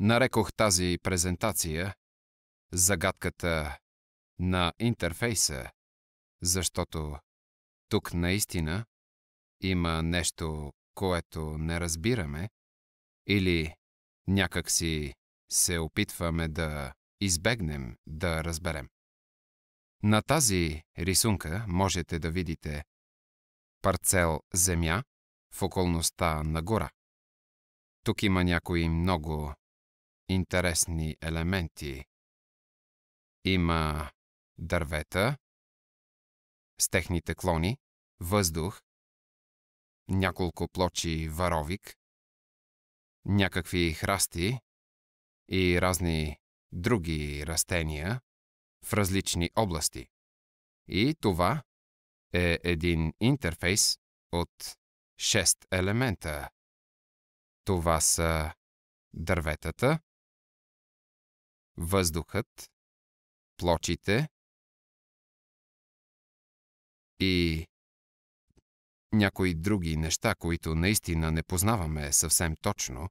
Нарекох тази презентация загадката на интерфейса, защото тук наистина има нещо, което не разбираме или някак си се опитваме да избегнем да разберем. На тази рисунка можете да видите парцел земя в околността на гора. Тук има някои много интересни елементи. Има дървета с техните клони, въздух, няколко плочи варовик, някакви храсти и разни други растения в различни области. И това е един интерфейс от шест елемента. Това са дърветата, въздухът, плочите и някои други неща, които наистина не познаваме съвсем точно,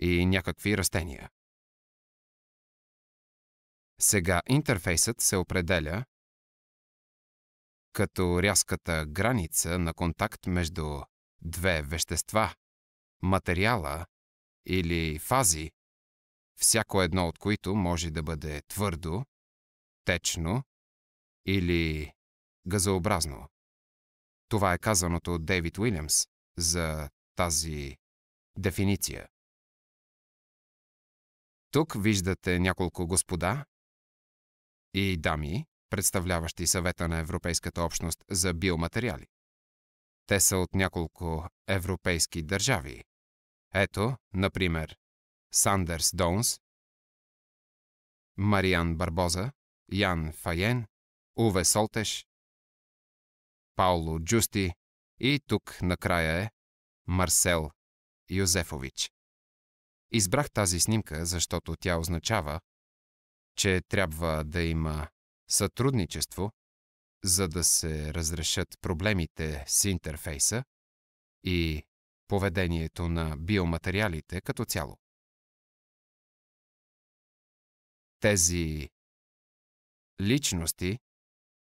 и някакви растения. Сега интерфейсът се определя като рязката граница на контакт между две вещества, материала или фази всяко едно от които може да бъде твърдо, течно или газообразно. Това е казаното от Дейвид Уилямс за тази дефиниция. Тук виждате няколко господа и дами, представляващи съвета на Европейската общност за биоматериали. Те са от няколко европейски държави. Ето, например, Сандерс Доунс, Мариан Барбоза, Ян Файен, Уве Солтеш, Пауло Джусти и тук накрая е Марсел Йозефович. Избрах тази снимка, защото тя означава, че трябва да има сътрудничество, за да се разрешат проблемите с интерфейса и поведението на биоматериалите като цяло. Тези личности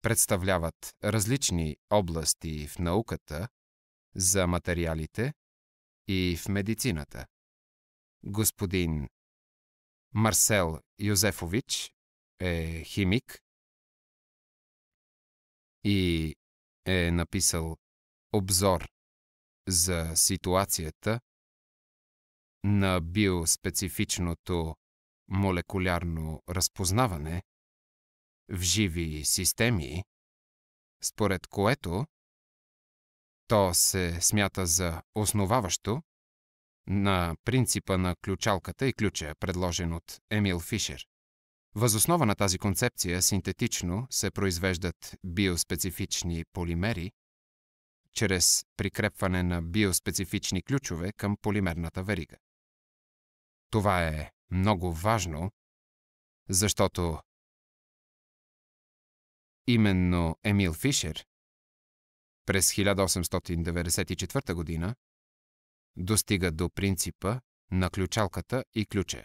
представляват различни области в науката, за материалите и в медицината. Господин Марсел Йозефович е химик и е написал обзор за ситуацията на биоспецифичното молекулярно разпознаване в живи системи, според което то се смята за основаващо на принципа на ключалката и ключа, предложен от Емил Фишер. Възоснова на тази концепция синтетично се произвеждат биоспецифични полимери чрез прикрепване на биоспецифични ключове към полимерната верига. Това е много важно, защото именно Емил Фишер през 1894 година достига до принципа на ключалката и ключа.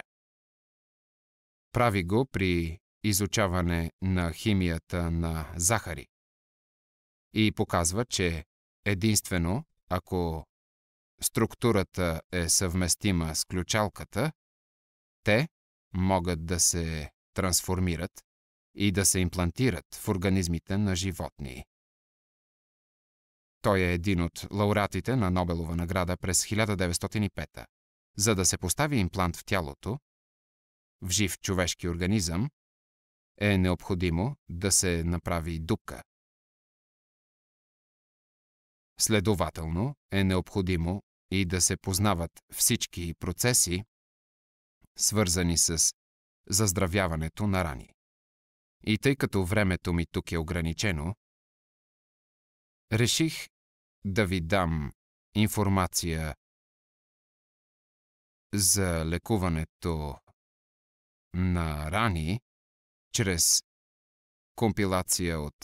Прави го при изучаване на химията на захари и показва, че единствено ако структурата е съвместима с ключалката, те могат да се трансформират и да се имплантират в организмите на животни. Той е един от лауратите на Нобелова награда през 1905. За да се постави имплант в тялото, в жив човешки организъм, е необходимо да се направи дупка. Следователно е необходимо и да се познават всички процеси, свързани с заздравяването на рани. И тъй като времето ми тук е ограничено, реших да ви дам информация за лекуването на рани чрез компилация от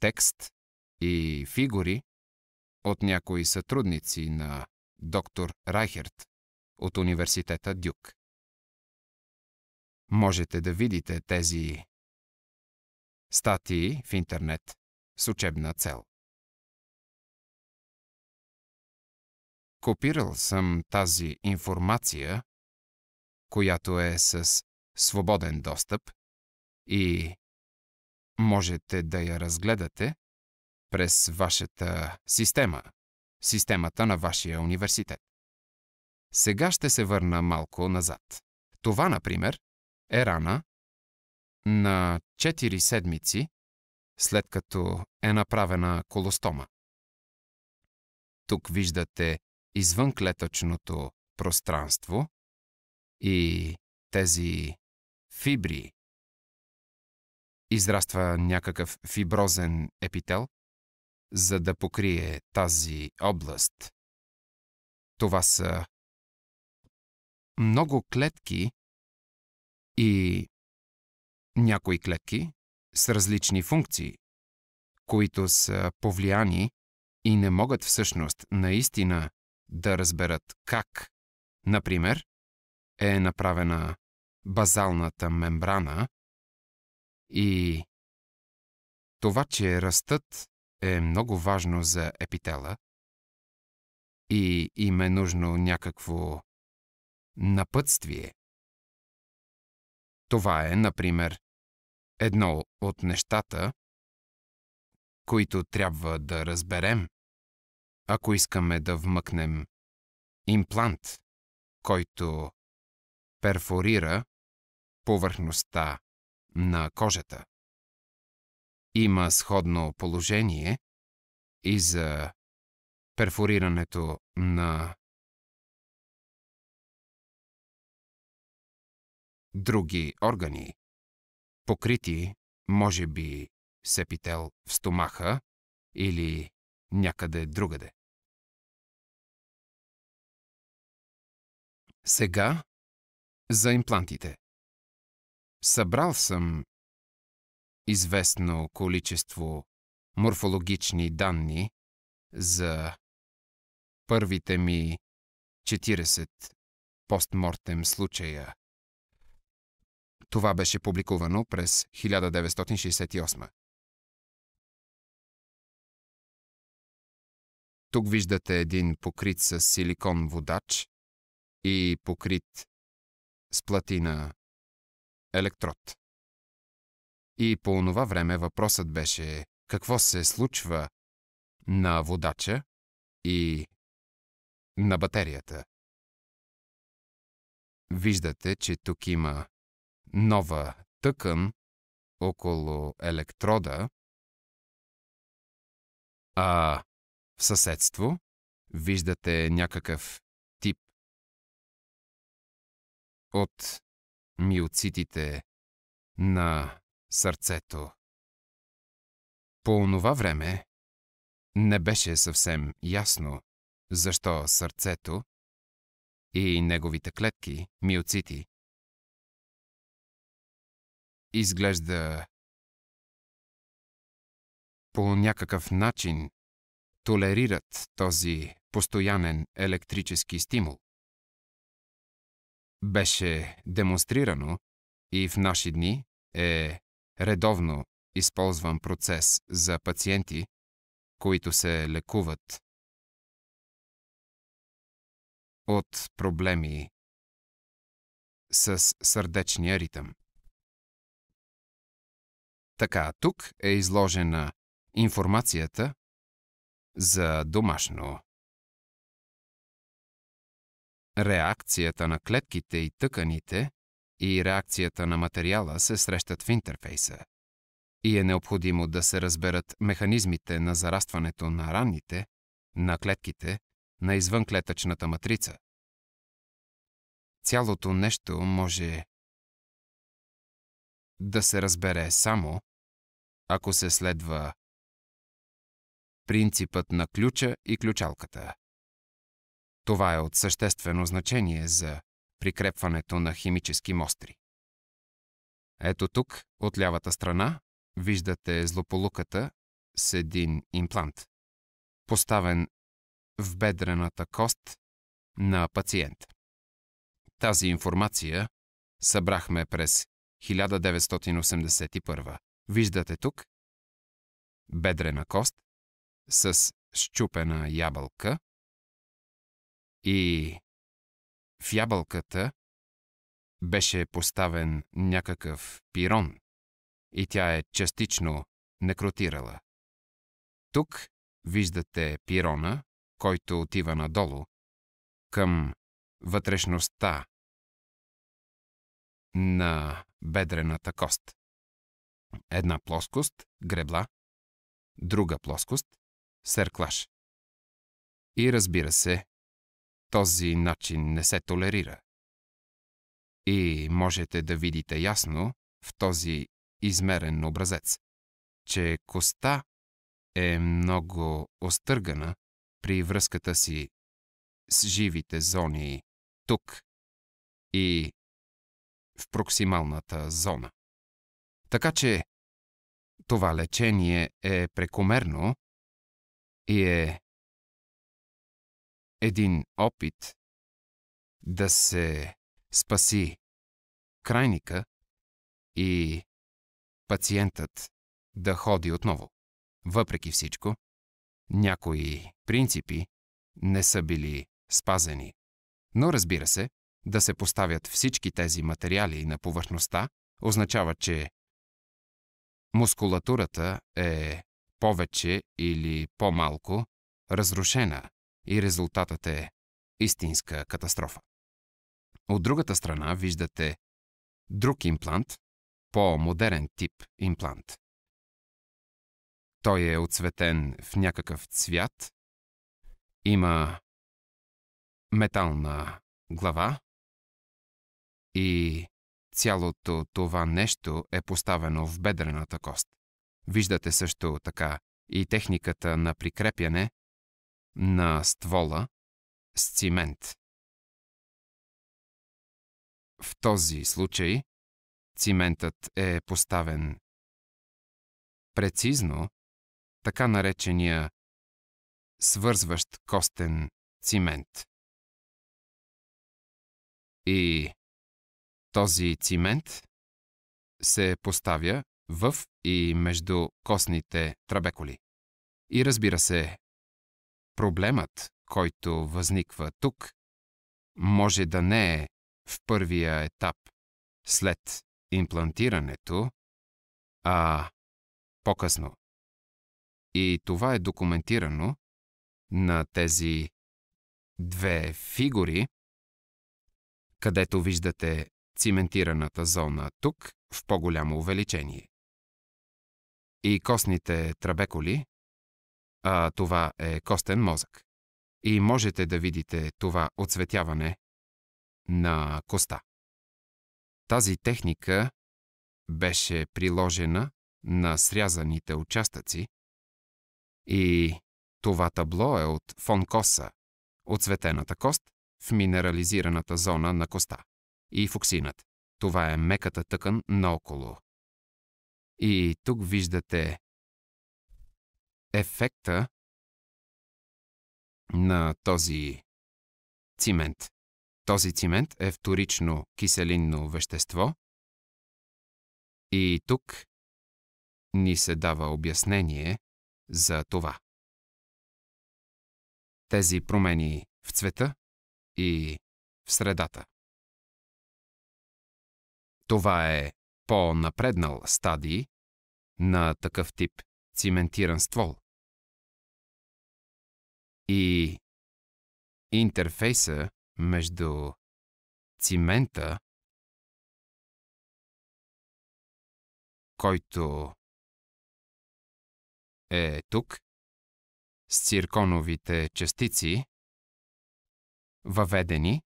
текст и фигури от някои сътрудници на доктор Райхерт от университета Дюк. Можете да видите тези статии в интернет с учебна цел. Копирал съм тази информация, която е с свободен достъп и можете да я разгледате през вашата система, системата на вашия университет. Сега ще се върна малко назад. Това, например, е рана на 4 седмици, след като е направена колостома. Тук виждате извънклетъчното пространство и тези фибри. Израства някакъв фиброзен епител, за да покрие тази област. Това са много клетки и някои клетки с различни функции, които са повлияни и не могат всъщност наистина да разберат как, например, е направена базалната мембрана и това, че растат е много важно за епитела и им е нужно някакво напътствие. Това е, например, едно от нещата, които трябва да разберем, ако искаме да вмъкнем имплант, който перфорира повърхността на кожата. Има сходно положение и за перфорирането на други органи. Покрити, може би, сепител в стомаха или някъде другаде. Сега за имплантите. Събрал съм известно количество морфологични данни за първите ми 40 постмортем случая това беше публикувано през 1968. Тук виждате един покрит с силикон водач и покрит с платина електрод. И по онова време въпросът беше какво се случва на водача и на батерията. Виждате, че тук има нова тъкан около електрода, а в съседство виждате някакъв тип от миоцитите на сърцето. По онова време не беше съвсем ясно защо сърцето и неговите клетки, миоцити, изглежда по някакъв начин толерират този постоянен електрически стимул. Беше демонстрирано и в наши дни е редовно използван процес за пациенти, които се лекуват от проблеми с сърдечния ритъм. Така, тук е изложена информацията за домашно. Реакцията на клетките и тъканите и реакцията на материала се срещат в интерфейса и е необходимо да се разберат механизмите на зарастването на ранните, на клетките, на извънклетъчната матрица. Цялото нещо може да се разбере само ако се следва принципът на ключа и ключалката. Това е от съществено значение за прикрепването на химически мостри. Ето тук, от лявата страна, виждате злополуката с един имплант, поставен в бедрената кост на пациент. Тази информация събрахме през 1981. Виждате тук бедрена кост с щупена ябълка и в ябълката беше поставен някакъв пирон и тя е частично некротирала. Тук виждате пирона, който отива надолу, към вътрешността на бедрената кост. Една плоскост – гребла, друга плоскост – серклаш. И разбира се, този начин не се толерира. И можете да видите ясно в този измерен образец, че коста е много остъргана при връзката си с живите зони тук и в проксималната зона. Така че това лечение е прекомерно и е един опит да се спаси крайника и пациентът да ходи отново. Въпреки всичко, някои принципи не са били спазени. Но разбира се, да се поставят всички тези материали на повърхността означава, че Мускулатурата е повече или по-малко разрушена и резултатът е истинска катастрофа. От другата страна виждате друг имплант, по-модерен тип имплант. Той е оцветен в някакъв цвят, има метална глава и Цялото това нещо е поставено в бедрената кост. Виждате също така и техниката на прикрепяне на ствола с цимент. В този случай циментът е поставен прецизно, така наречения свързващ костен цимент. И този цимент се поставя в и между костните трабеколи. И разбира се, проблемът, който възниква тук, може да не е в първия етап след имплантирането, а по-късно. И това е документирано на тези две фигури, където виждате циментираната зона тук в по-голямо увеличение. И костните трабеколи, а това е костен мозък. И можете да видите това оцветяване на коста. Тази техника беше приложена на срязаните участъци и това табло е от фон коса, оцветената кост в минерализираната зона на коста и фуксинът. Това е меката тъкан наоколо. И тук виждате ефекта на този цимент. Този цимент е вторично киселинно вещество. И тук ни се дава обяснение за това. Тези промени в цвета и в средата. Това е по-напреднал стадий на такъв тип циментиран ствол. И интерфейса между цимента, който е тук, с цирконовите частици, въведени,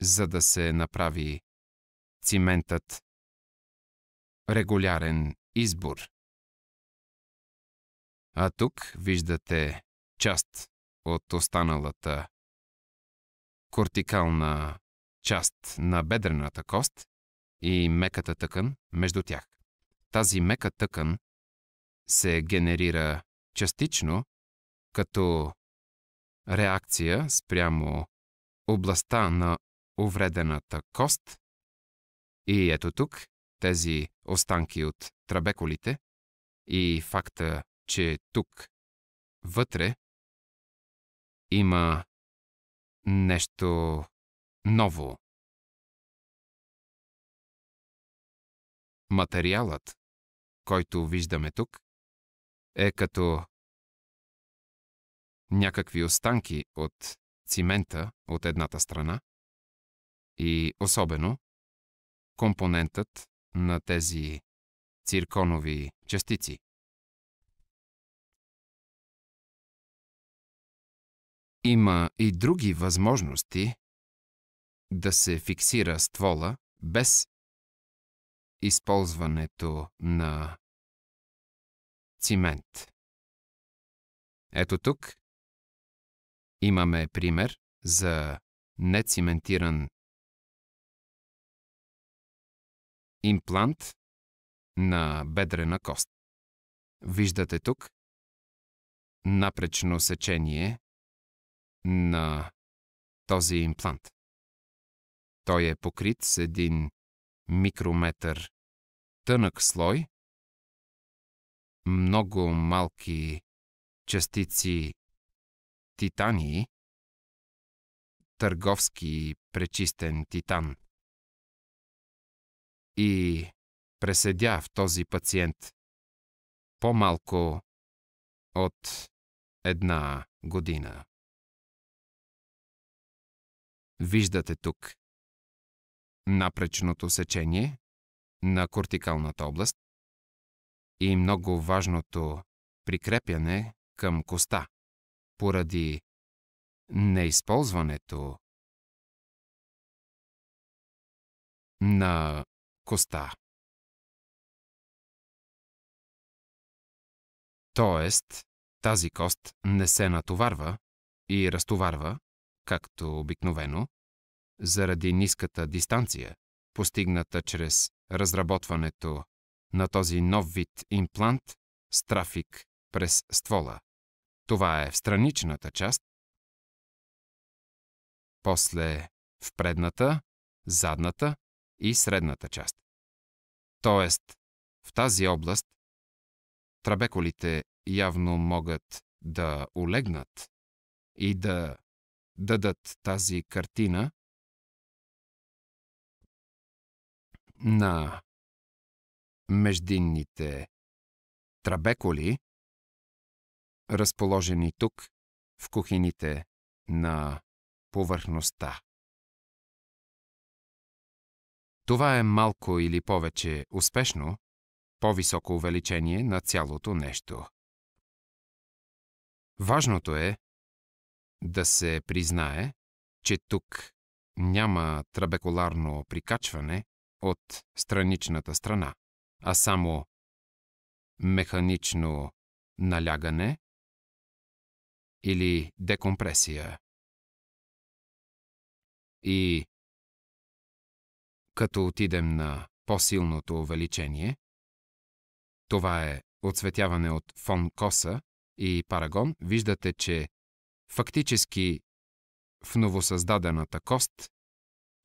за да се направи Циментът. Регулярен избор. А тук виждате част от останалата кортикална част на бедрената кост и меката тъкан между тях. Тази мека тъкан се генерира частично като реакция спрямо областта на увредената кост и ето тук тези останки от трабеколите и факта, че тук, вътре, има нещо ново. Материалът, който виждаме тук, е като някакви останки от цимента от едната страна и особено компонентът на тези цирконови частици. Има и други възможности да се фиксира ствола без използването на цимент. Ето тук имаме пример за нециментиран имплант на бедрена кост. Виждате тук напречно сечение на този имплант. Той е покрит с един микрометър тънък слой, много малки частици титании, търговски пречистен титан – и преседя в този пациент по-малко от една година. Виждате тук напречното сечение на кортикалната област и много важното прикрепяне към коста поради неизползването на коста. Тоест, тази кост не се натоварва и разтоварва, както обикновено, заради ниската дистанция, постигната чрез разработването на този нов вид имплант с трафик през ствола. Това е в страничната част, после в предната, задната и средната част. Тоест, в тази област трабеколите явно могат да олегнат и да дадат тази картина на междинните трабеколи, разположени тук в кухините на повърхността. Това е малко или повече успешно, по-високо увеличение на цялото нещо. Важното е да се признае, че тук няма трабекуларно прикачване от страничната страна, а само механично налягане или декомпресия. И като отидем на по-силното увеличение, това е оцветяване от фон Коса и Парагон, виждате, че фактически в новосъздадената кост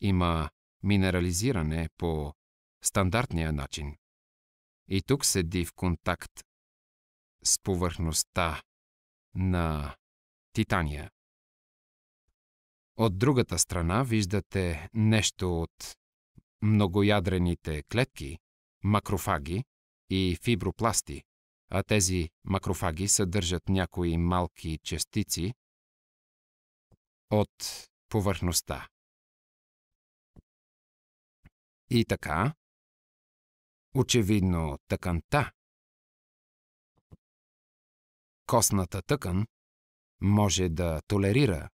има минерализиране по стандартния начин. И тук седи в контакт с повърхността на Титания. От другата страна виждате нещо от многоядрените клетки, макрофаги и фибропласти, а тези макрофаги съдържат някои малки частици от повърхността. И така, очевидно тъканта, костната тъкан може да толерира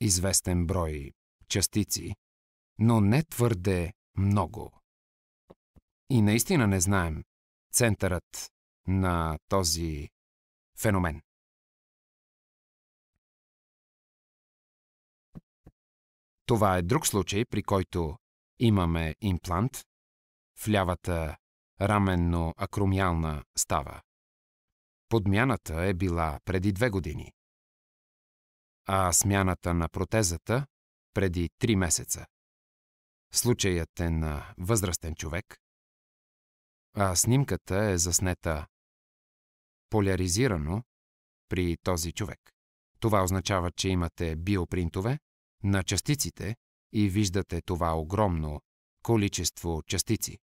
известен брой частици, но не твърде много. И наистина не знаем центърът на този феномен. Това е друг случай, при който имаме имплант в лявата раменно-акромиална става. Подмяната е била преди две години, а смяната на протезата преди три месеца. Случаят е на възрастен човек, а снимката е заснета поляризирано при този човек. Това означава, че имате биопринтове на частиците и виждате това огромно количество частици.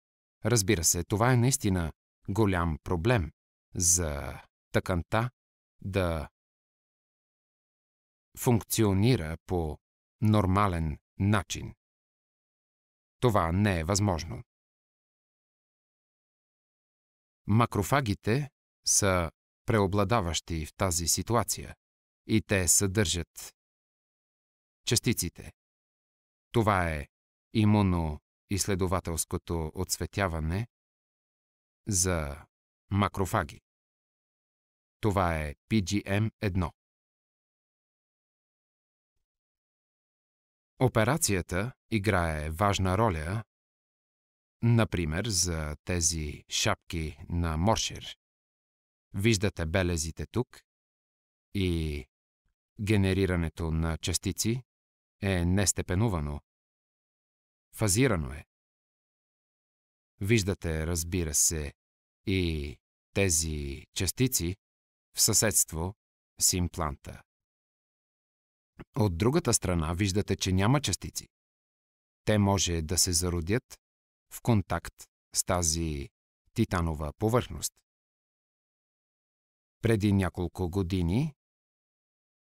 Разбира се, това е наистина голям проблем за тъканта да функционира по нормален начин. Това не е възможно. Макрофагите са преобладаващи в тази ситуация и те съдържат частиците. Това е имуноизследователското отсветяване за макрофаги. Това е PGM-1. Операцията играе важна роля, например за тези шапки на моршир. Виждате белезите тук и генерирането на частици е нестепенувано. Фазирано е. Виждате, разбира се, и тези частици в съседство с импланта. От другата страна виждате, че няма частици. Те може да се зародят в контакт с тази титанова повърхност. Преди няколко години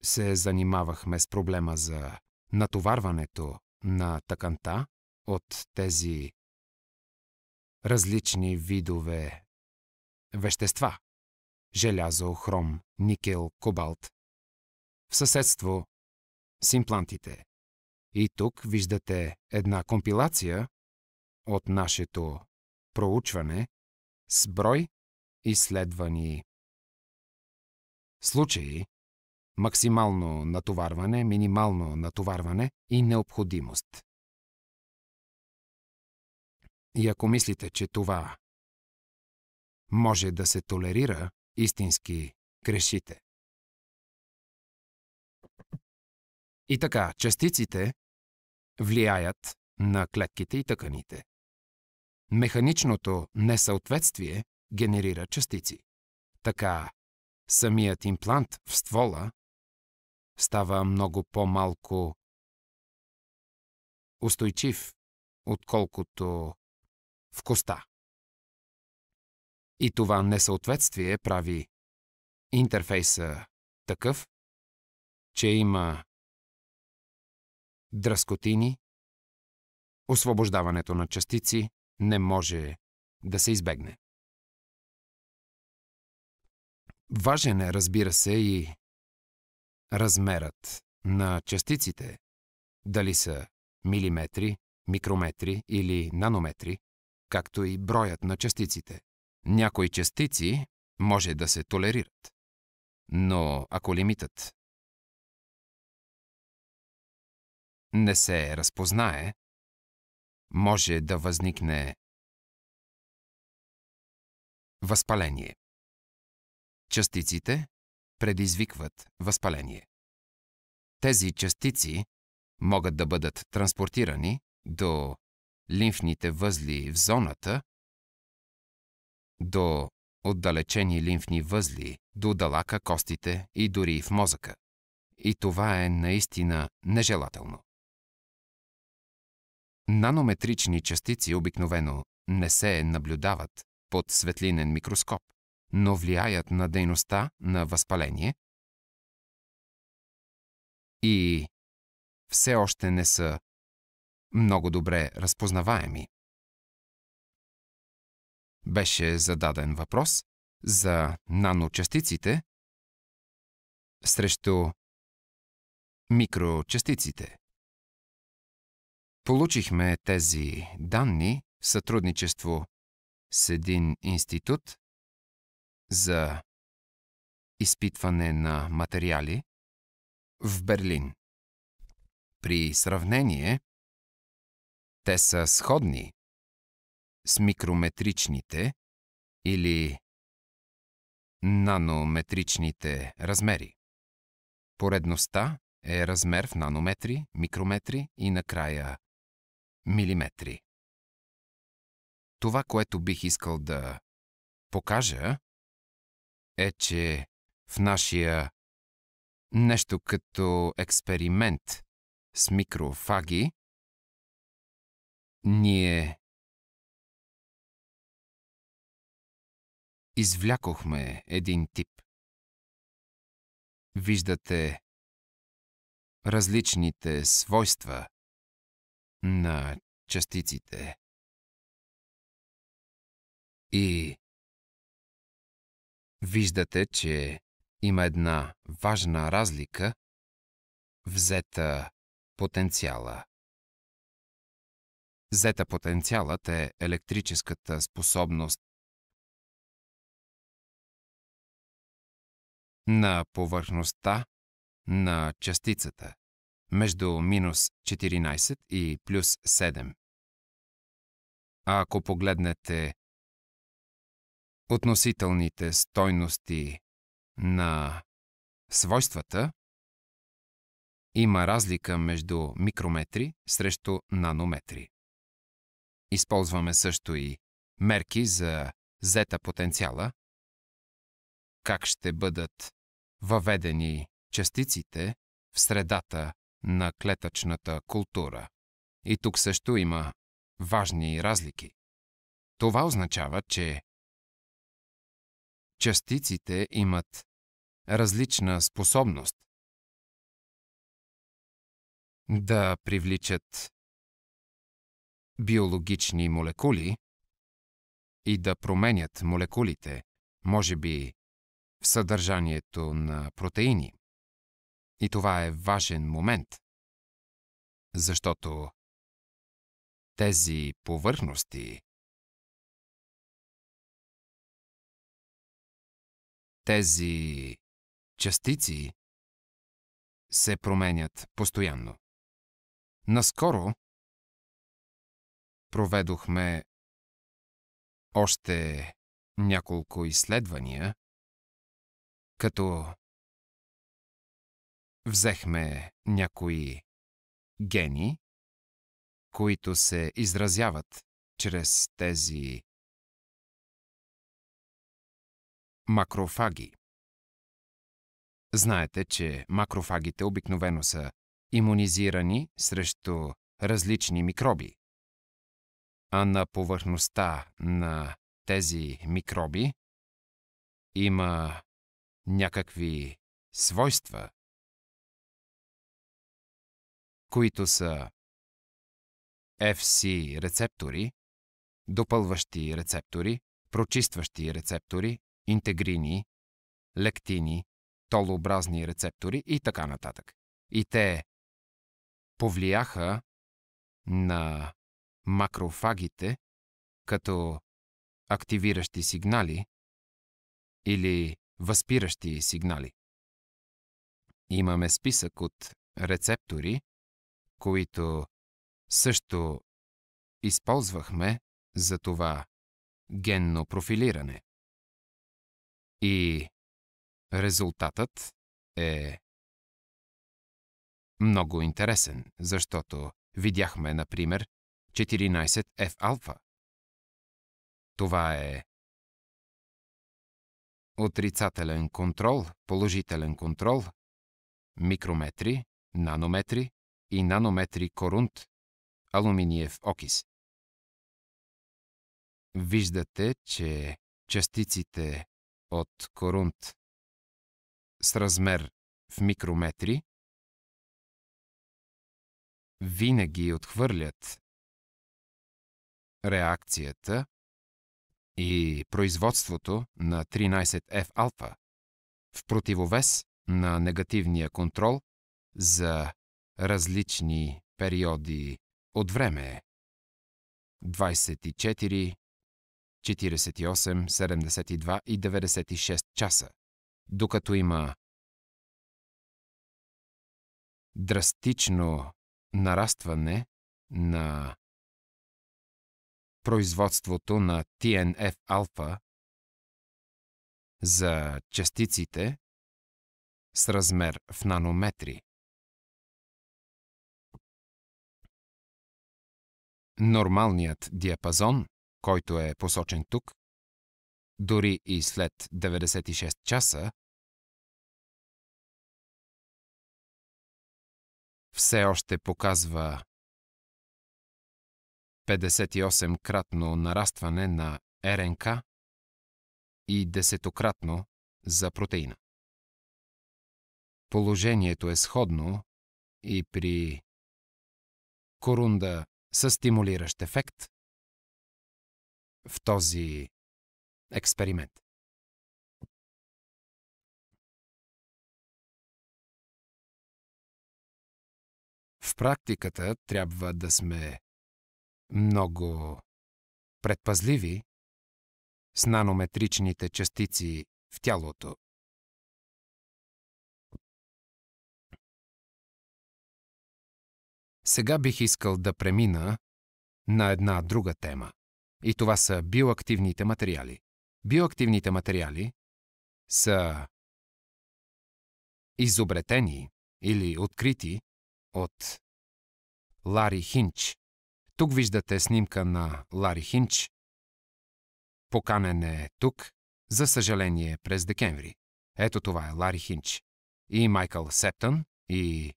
се занимавахме с проблема за натоварването на тъканта от тези различни видове вещества – желязо, хром, никел, кобалт – в съседство с имплантите. И тук виждате една компилация от нашето проучване с брой изследвани случаи, максимално натоварване, минимално натоварване и необходимост. И ако мислите, че това може да се толерира, истински грешите. И така, частиците, влияят на клетките и тъканите. Механичното несъответствие генерира частици. Така, самият имплант в ствола става много по-малко устойчив, отколкото в коста. И това несъответствие прави интерфейса такъв, че има дръскотини, освобождаването на частици не може да се избегне. Важен е, разбира се, и размерът на частиците, дали са милиметри, микрометри или нанометри, както и броят на частиците. Някои частици може да се толерират. Но ако лимитът не се разпознае, може да възникне възпаление. Частиците предизвикват възпаление. Тези частици могат да бъдат транспортирани до лимфните възли в зоната, до отдалечени лимфни възли, до далака, костите и дори в мозъка. И това е наистина нежелателно. Нанометрични частици обикновено не се наблюдават под светлинен микроскоп, но влияят на дейността на възпаление и все още не са много добре разпознаваеми. Беше зададен въпрос за наночастиците срещу микрочастиците. Получихме тези данни в сътрудничество с един институт за изпитване на материали в Берлин. При сравнение, те са сходни с микрометричните или нанометричните размери. Поредността е размер в нанометри, микрометри и накрая милиметри. Това, което бих искал да покажа, е, че в нашия нещо като експеримент с микрофаги, ние извлякохме един тип. Виждате различните свойства на частиците. И виждате, че има една важна разлика, взета потенциала. Зета потенциалът е електрическата способност на повърхността на частицата между минус 14 и плюс 7. А ако погледнете относителните стойности на свойствата, има разлика между микрометри срещу нанометри. Използваме също и мерки за зета потенциала, как ще бъдат въведени частиците в средата на клетъчната култура. И тук също има важни разлики. Това означава, че частиците имат различна способност да привличат биологични молекули и да променят молекулите, може би в съдържанието на протеини. И това е важен момент, защото тези повърхности, тези частици се променят постоянно. Наскоро проведохме още няколко изследвания, като Взехме някои гени, които се изразяват чрез тези макрофаги. Знаете, че макрофагите обикновено са имунизирани срещу различни микроби. А на повърхността на тези микроби има някакви свойства, които са FC рецептори, допълващи рецептори, прочистващи рецептори, интегрини, лектини, толообразни рецептори и така нататък. И те повлияха на макрофагите като активиращи сигнали или възпиращи сигнали. Имаме списък от рецептори, които също използвахме за това генно профилиране. И резултатът е много интересен, защото видяхме, например, 14 F-алфа. Това е отрицателен контрол, положителен контрол, микрометри, нанометри, и нанометри корунт, алуминиев окис. Виждате, че частиците от корунт с размер в микрометри винаги отхвърлят реакцията и производството на 13F алфа в противовес на негативния контрол за различни периоди от време. 24, 48, 72 и 96 часа, докато има драстично нарастване на производството на TNF-алфа за частиците с размер в нанометри. нормалният диапазон, който е посочен тук, дори и след 96 часа, все още показва 58-кратно нарастване на РНК и 10-кратно за протеина. Положението е сходно и при корунда със стимулиращ ефект в този експеримент. В практиката трябва да сме много предпазливи с нанометричните частици в тялото Сега бих искал да премина на една друга тема. И това са биоактивните материали. Биоактивните материали са изобретени или открити от Лари Хинч. Тук виждате снимка на Лари Хинч. Поканен е тук, за съжаление, през декември. Ето това е Лари Хинч. И Майкъл Септън, и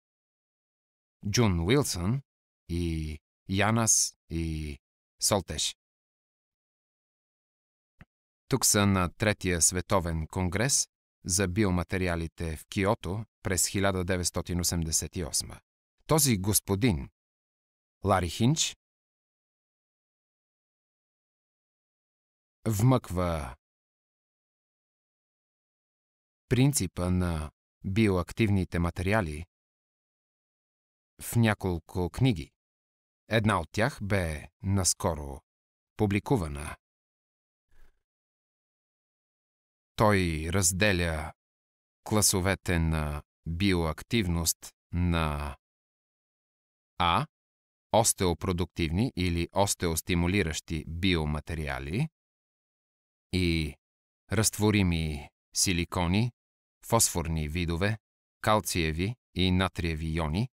Джун Уилсън и Янас и Солтеш. Тук са на Третия световен конгрес за биоматериалите в Киото през 1988. Този господин, Лари Хинч, вмъква принципа на биоактивните материали в няколко книги. Една от тях бе наскоро публикувана. Той разделя класовете на биоактивност на А. Остеопродуктивни или остеостимулиращи биоматериали и разтворими силикони, фосфорни видове, калциеви и натриеви иони,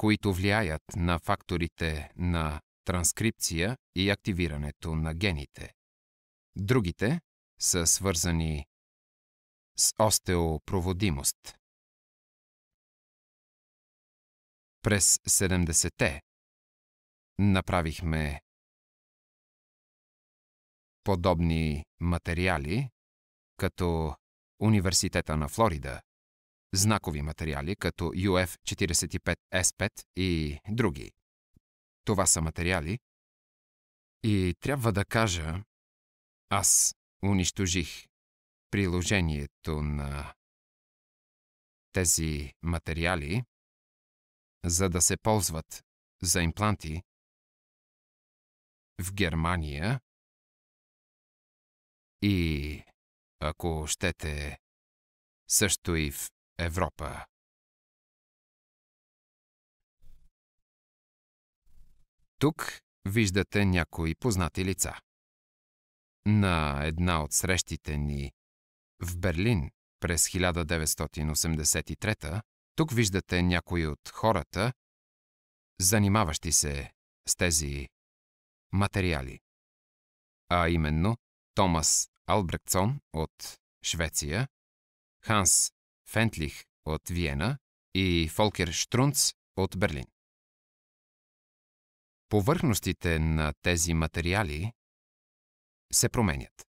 които влияят на факторите на транскрипция и активирането на гените. Другите са свързани с остеопроводимост. През 70-те направихме подобни материали, като Университета на Флорида знакови материали, като UF-45S5 и други. Това са материали. И трябва да кажа, аз унищожих приложението на тези материали, за да се ползват за импланти в Германия и, ако щете, също и в Европа. Тук виждате някои познати лица. На една от срещите ни в Берлин през 1983 тук виждате някои от хората, занимаващи се с тези материали. А именно Томас Албрекцон от Швеция, Ханс Фентлих от Виена и Фолкер Штрунц от Берлин. Повърхностите на тези материали се променят.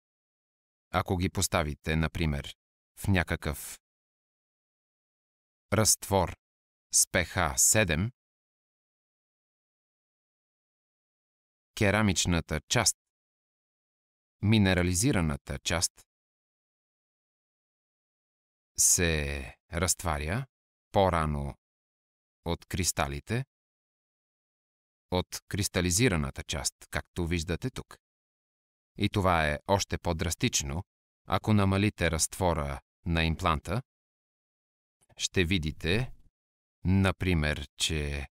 Ако ги поставите, например, в някакъв разтвор с pH 7, керамичната част, минерализираната част се разтваря по-рано от кристалите, от кристализираната част, както виждате тук. И това е още по-драстично, ако намалите разтвора на импланта, ще видите, например, че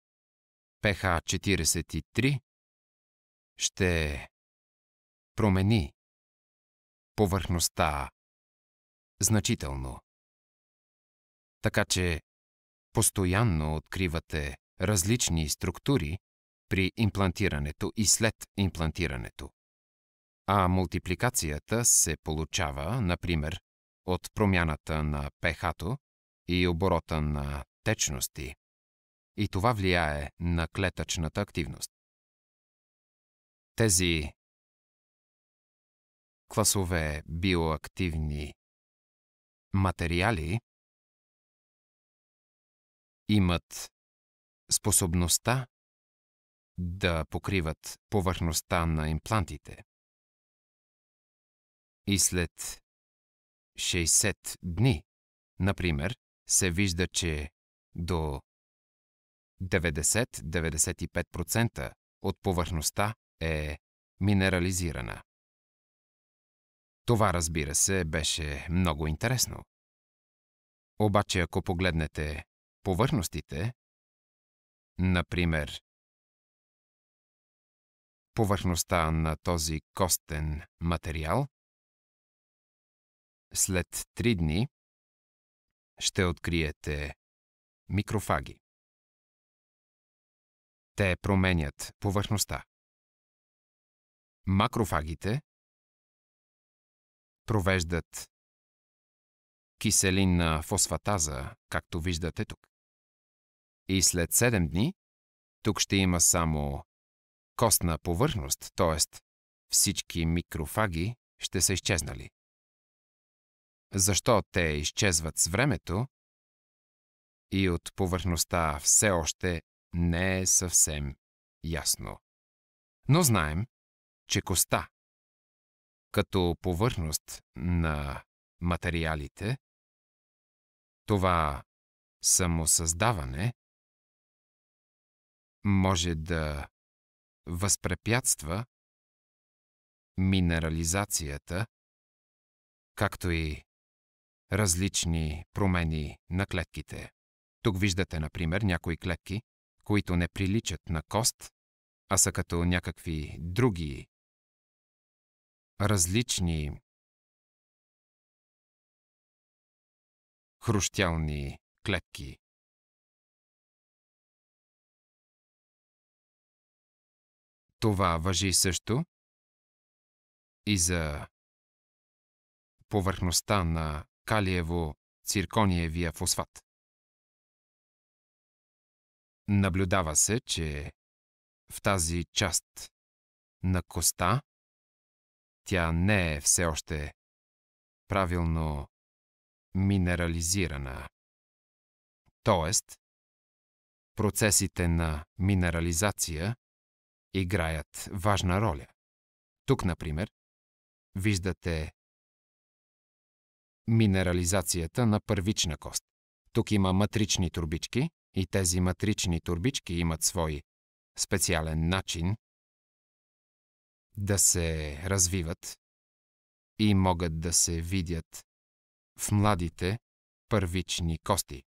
pH 43 ще промени повърхността значително. Така че постоянно откривате различни структури при имплантирането и след имплантирането. А мултипликацията се получава, например, от промяната на ph и оборота на течности. И това влияе на клетъчната активност. Тези класове биоактивни материали имат способността да покриват повърхността на имплантите. И след 60 дни, например, се вижда, че до 90-95% от повърхността е минерализирана. Това, разбира се, беше много интересно. Обаче, ако погледнете повърхностите, например, повърхността на този костен материал, след три дни ще откриете микрофаги. Те променят повърхността. Макрофагите провеждат киселинна фосфатаза, както виждате тук и след 7 дни тук ще има само костна повърхност, т.е. всички микрофаги ще са изчезнали. Защо те изчезват с времето и от повърхността все още не е съвсем ясно. Но знаем, че коста, като повърхност на материалите, това самосъздаване може да възпрепятства минерализацията, както и различни промени на клетките. Тук виждате, например, някои клетки, които не приличат на кост, а са като някакви други различни хрущялни клетки. Това въжи също и за повърхността на калиево-циркониевия фосфат. Наблюдава се, че в тази част на коста тя не е все още правилно минерализирана. Тоест, процесите на минерализация играят важна роля. Тук, например, виждате минерализацията на първична кост. Тук има матрични турбички и тези матрични турбички имат свой специален начин да се развиват и могат да се видят в младите първични кости.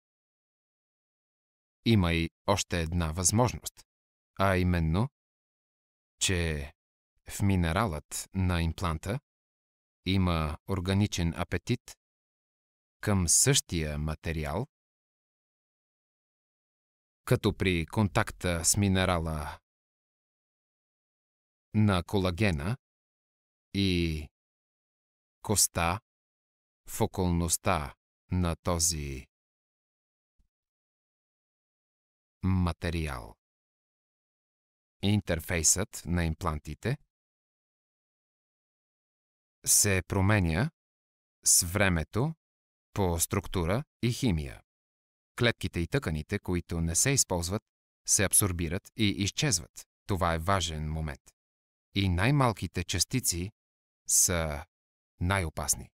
Има и още една възможност, а именно че в минералът на импланта има органичен апетит към същия материал, като при контакта с минерала на колагена и коста в околността на този материал. Е интерфейсът на имплантите се променя с времето по структура и химия. Клетките и тъканите, които не се използват, се абсорбират и изчезват. Това е важен момент. И най-малките частици са най-опасни.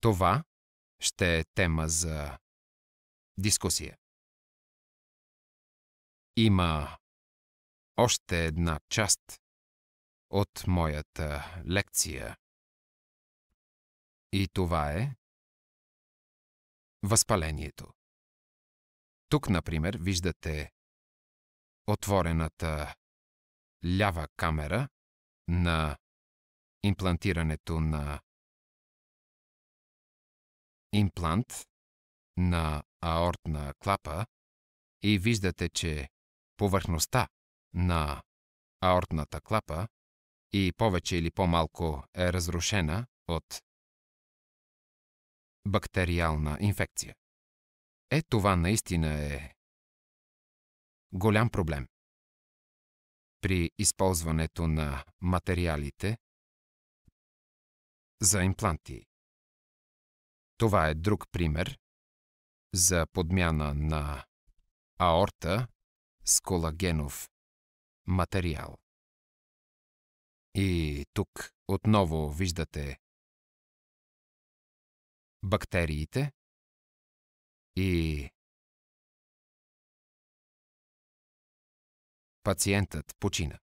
Това ще е тема за дискусия. Има още една част от моята лекция. И това е възпалението. Тук, например, виждате отворената лява камера на имплантирането на имплант на аортна клапа и виждате, че повърхността на аортната клапа и повече или по-малко е разрушена от бактериална инфекция. Е, това наистина е голям проблем. При използването на материалите за импланти. Това е друг пример за подмяна на аорта с колагенов материал. И тук отново виждате бактериите и пациентът почина.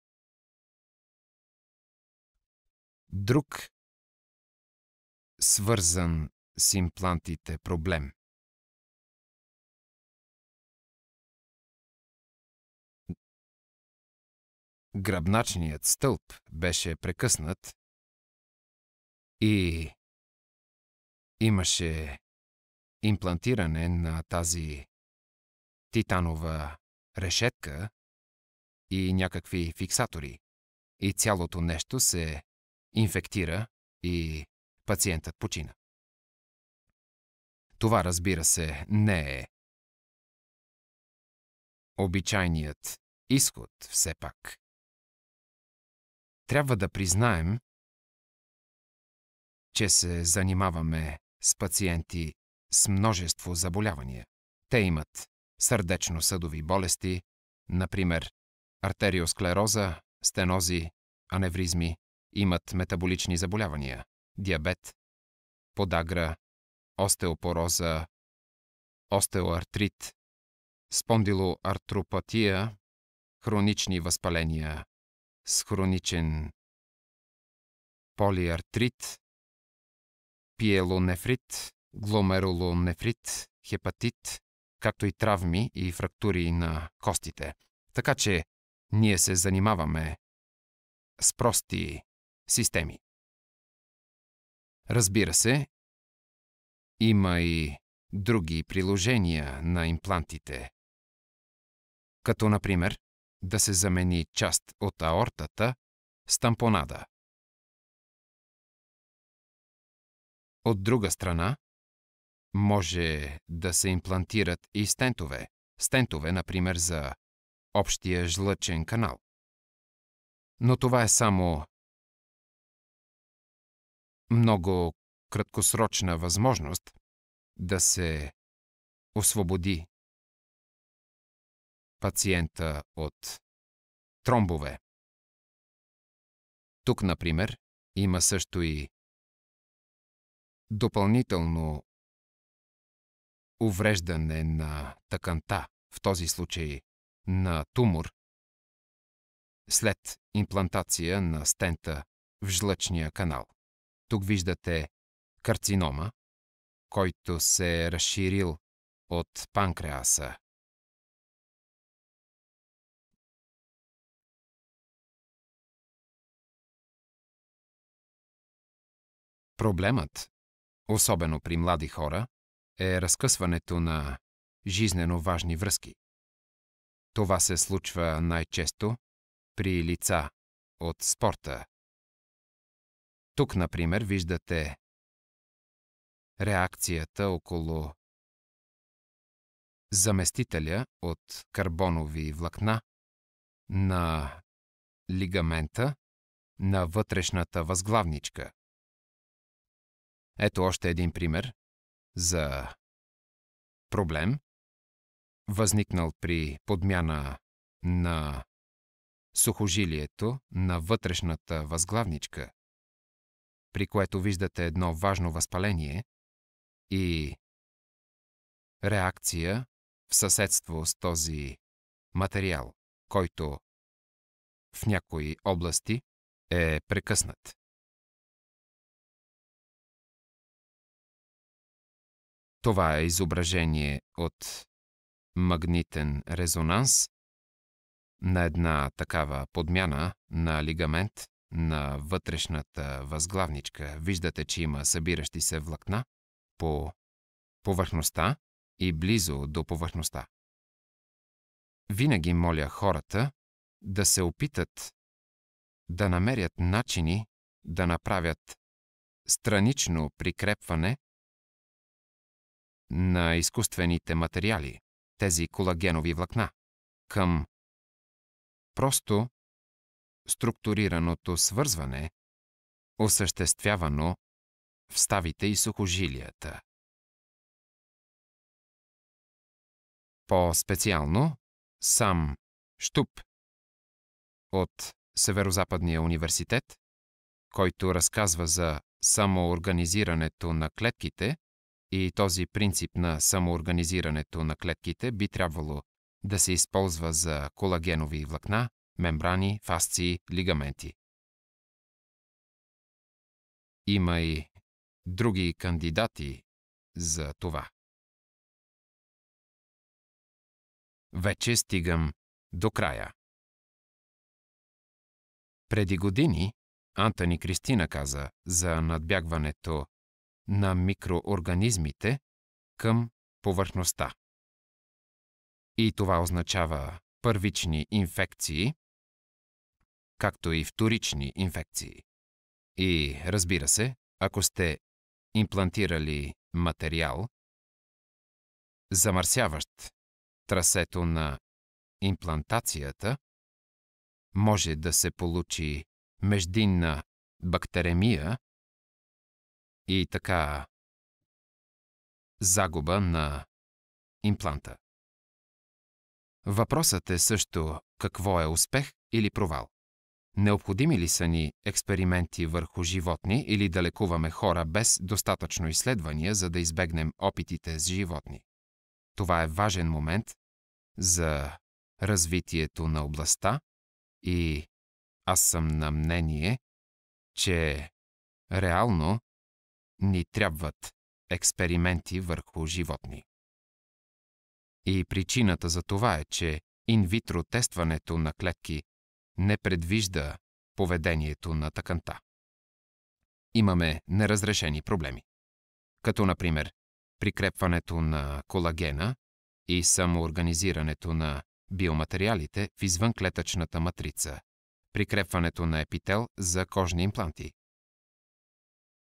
Друг свързан с имплантите проблем гръбначният стълб беше прекъснат и имаше имплантиране на тази титанова решетка и някакви фиксатори. И цялото нещо се инфектира и пациентът почина. Това, разбира се, не е обичайният изход все пак. Трябва да признаем, че се занимаваме с пациенти с множество заболявания. Те имат сърдечно-съдови болести, например артериосклероза, стенози, аневризми, имат метаболични заболявания, диабет, подагра, остеопороза, остеоартрит, спондилоартропатия, хронични възпаления с хроничен полиартрит, пиелонефрит, гломерулонефрит, хепатит, както и травми и фрактури на костите. Така че ние се занимаваме с прости системи. Разбира се, има и други приложения на имплантите, като например да се замени част от аортата с тампонада. От друга страна, може да се имплантират и стентове. Стентове, например, за общия жлъчен канал. Но това е само много краткосрочна възможност да се освободи пациента от тромбове. Тук, например, има също и допълнително увреждане на тъканта, в този случай на тумор, след имплантация на стента в жлъчния канал. Тук виждате карцинома, който се е разширил от панкреаса Проблемът, особено при млади хора, е разкъсването на жизнено важни връзки. Това се случва най-често при лица от спорта. Тук, например, виждате реакцията около заместителя от карбонови влакна на лигамента на вътрешната възглавничка. Ето още един пример за проблем, възникнал при подмяна на сухожилието на вътрешната възглавничка, при което виждате едно важно възпаление и реакция в съседство с този материал, който в някои области е прекъснат. Това е изображение от магнитен резонанс на една такава подмяна на лигамент на вътрешната възглавничка. Виждате, че има събиращи се влакна по повърхността и близо до повърхността. Винаги моля хората да се опитат да намерят начини да направят странично прикрепване на изкуствените материали, тези колагенови влакна, към просто структурираното свързване, осъществявано в ставите и сухожилията. По-специално сам Штуп от Северо-Западния университет, който разказва за самоорганизирането на клетките и този принцип на самоорганизирането на клетките би трябвало да се използва за колагенови влакна, мембрани, фасции, лигаменти. Има и други кандидати за това. Вече стигам до края. Преди години Антони Кристина каза за надбягването на микроорганизмите към повърхността. И това означава първични инфекции, както и вторични инфекции. И разбира се, ако сте имплантирали материал, замърсяващ трасето на имплантацията, може да се получи междинна бактеремия и така... Загуба на импланта. Въпросът е също какво е успех или провал. Необходими ли са ни експерименти върху животни или да лекуваме хора без достатъчно изследвания, за да избегнем опитите с животни? Това е важен момент за развитието на областта и аз съм на мнение, че реално ни трябват експерименти върху животни. И причината за това е, че инвитро тестването на клетки не предвижда поведението на тъканта. Имаме неразрешени проблеми. Като, например, прикрепването на колагена и самоорганизирането на биоматериалите в извънклетъчната матрица, прикрепването на епител за кожни импланти,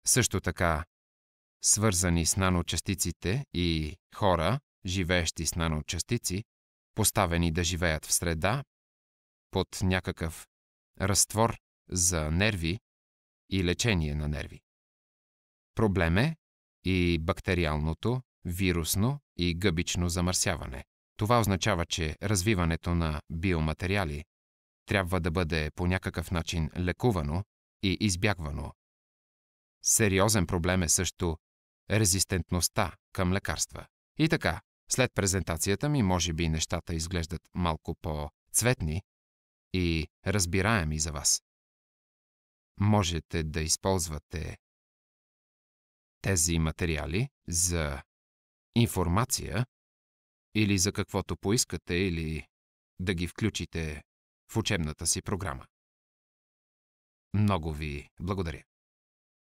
също така, свързани с наночастиците и хора, живеещи с наночастици, поставени да живеят в среда, под някакъв разтвор за нерви и лечение на нерви. Проблем е и бактериалното, вирусно и гъбично замърсяване. Това означава, че развиването на биоматериали трябва да бъде по някакъв начин лекувано и избягвано, Сериозен проблем е също резистентността към лекарства. И така, след презентацията ми, може би нещата изглеждат малко по-цветни и разбираеми за вас. Можете да използвате тези материали за информация или за каквото поискате, или да ги включите в учебната си програма. Много ви благодаря.